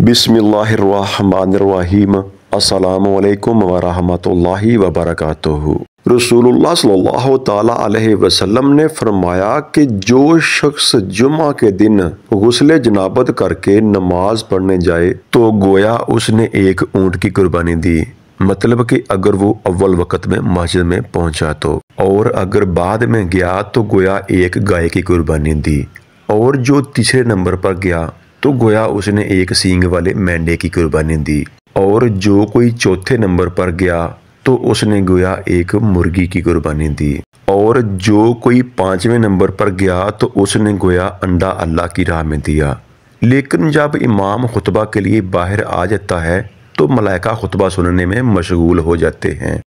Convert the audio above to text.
बिसमीम अल्लाम वरहमतुल्लाह वबरकatuह रसूलुल्लाह सल्लल्लाहु अलैहि वसल्लम ने फरमाया कि जो शख्स जुमा के दिन गुसले जनाबत करके नमाज पढ़ने जाए तो गोया उसने एक ऊँट की कुर्बानी दी मतलब कि अगर वो अव्वल वक़्त में मस्जिद में पहुंचा तो और अगर बाद में गया तो गोया एक गाय की कुर्बानी दी और जो तीसरे नंबर पर गया तो गोया उसने एक सींग वाले मेंढे की कुर्बानी दी और जो कोई चौथे नंबर पर गया तो उसने गोया एक मुर्गी की कुर्बानी दी और जो कोई पांचवें नंबर पर गया तो उसने गोया अंडा अल्लाह की राह में दिया लेकिन जब इमाम खुतबा के लिए बाहर आ जाता है तो मलाइका खुतबा सुनने में मशगूल हो जाते हैं